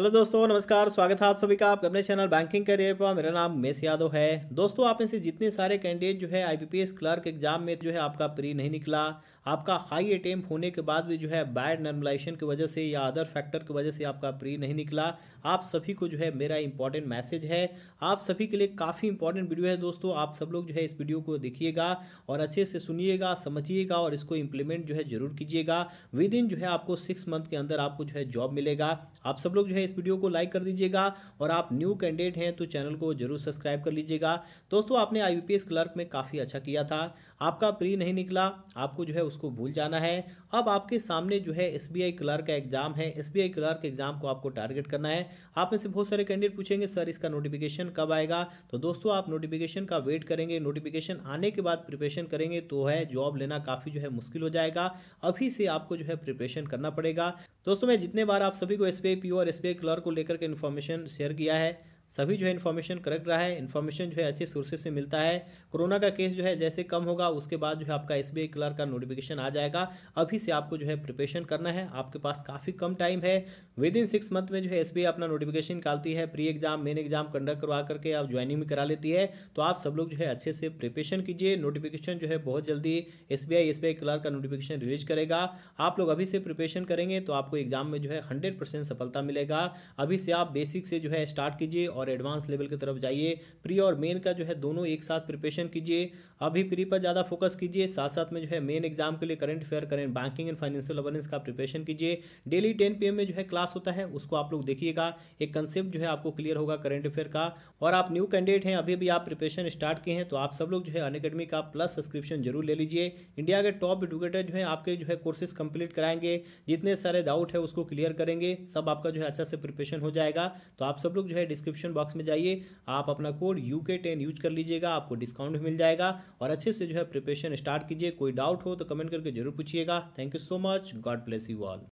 hello दोस्तों नमस्कार स्वागत है आप सभी का आपके अपने चैनल बैंकिंग करियर पर मेरा नाम उमेश यादव है दोस्तों आप में से जितने सारे कैंडिडेट जो है आईबीपीएस क्लर्क एग्जाम में जो है आपका प्री नहीं निकला आपका हाई अटेम्प होने के बाद भी जो है बैड नॉर्मलाइजेशन की वजह से या अदर फैक्टर की वजह से आपका प्री नहीं निकला आप सभी को जो है मेरा इंपॉर्टेंट मैसेज है आप सभी के लिए काफ़ी इंपॉर्टेंट वीडियो है दोस्तों आप सब लोग जो है इस वीडियो को देखिएगा और अच्छे से सुनिएगा समझिएगा और इसको इम्प्लीमेंट जो है जरूर कीजिएगा विद इन जो है आपको सिक्स मंथ के अंदर आपको जो है जॉब मिलेगा आप सब लोग जो है इस वीडियो को लाइक कर दीजिएगा और आप न्यू कैंडिडेट हैं तो चैनल को जरूर सब्सक्राइब कर लीजिएगा दोस्तों आपने आई क्लर्क में काफ़ी अच्छा किया था आपका प्री नहीं निकला आपको जो है उसको भूल जाना है अब आपके सामने जो है एस क्लर्क का एग्ज़ाम है एस क्लर्क एग्ज़ाम को आपको टारगेट करना है आप में से बहुत सारे कैंडिडेट पूछेंगे सर इसका नोटिफिकेशन कब आएगा तो दोस्तों आप नोटिफिकेशन का वेट करेंगे नोटिफिकेशन आने के बाद प्रिपरेशन करेंगे तो है जॉब लेना काफ़ी जो है मुश्किल हो जाएगा अभी से आपको जो है प्रिपरेशन करना पड़ेगा दोस्तों मैं जितने बार आप सभी को S B I P O और एस बी आई क्लर्क को लेकर के इन्फॉर्मेशन शेयर किया है सभी जो है इन्फॉर्मेशन करेक्ट रहा है इन्फॉर्मेशन जो है अच्छे सोर्सेज से मिलता है कोरोना का केस जो है जैसे कम होगा उसके बाद जो है आपका एस बी क्लर्क का नोटिफिकेशन आ जाएगा अभी से आपको जो है प्रिपरेशन करना है आपके पास काफ़ी कम टाइम है विद इन सिक्स मंथ में जो है एस अपना नोटिफिकेशन निकालती है pre exam main exam conduct करवा करके आप ज्वाइनिंग भी करा लेती है तो आप सब लोग जो है अच्छे से प्रिपेशन कीजिए नोटिफिकेशन जो है बहुत जल्दी एस बी आई क्लर्क का नोटिफिकेशन रिलीज करेगा आप लोग अभी से प्रिपेशन करेंगे तो आपको एग्जाम में जो है हंड्रेड सफलता मिलेगा अभी से आप बेसिक से जो है स्टार्ट कीजिए और एडवांस लेवल की तरफ जाइए प्री और मेन का जो है दोनों एक साथ प्रिपरेशन कीजिए अभी प्री पर ज़्यादा फोकस कीजिए साथ साथ में जो है मेन एग्जाम के लिए current affair current banking and financial awareness का प्रिपरेशन कीजिए डेली टेन पी में जो है क्लास होता है उसको आप लोग देखिएगा एक कंसेप्ट जो है आपको क्लियर होगा करंट अफेयर का और आप न्यू कैंडिडेट हैं अभी भी आप प्रिपरेशन स्टार्ट किए हैं तो आप सब लोग जो है अनकेडमी का प्लस सब्सक्रिप्शन जरूर ले लीजिए इंडिया के टॉप एडुकेटर जो है आपके जो है कोर्सेज कंप्लीट कराएंगे जितने सारे डाउट है उसको क्लियर करेंगे सब आपका जो है अच्छा से प्रिपरेशन हो जाएगा तो आप सब लोग जो है डिस्क्रिप्शन डिस्क्रिप्शन बॉक्स में जाइए आप अपना code U K ten use कर लीजिएगा आपको डिस्काउंट भी मिल जाएगा और अच्छे से जो है प्रिपरेशन स्टार्ट कीजिए कोई डाउट हो तो कमेंट करके जरूर पूछिएगा thank you so much God bless you all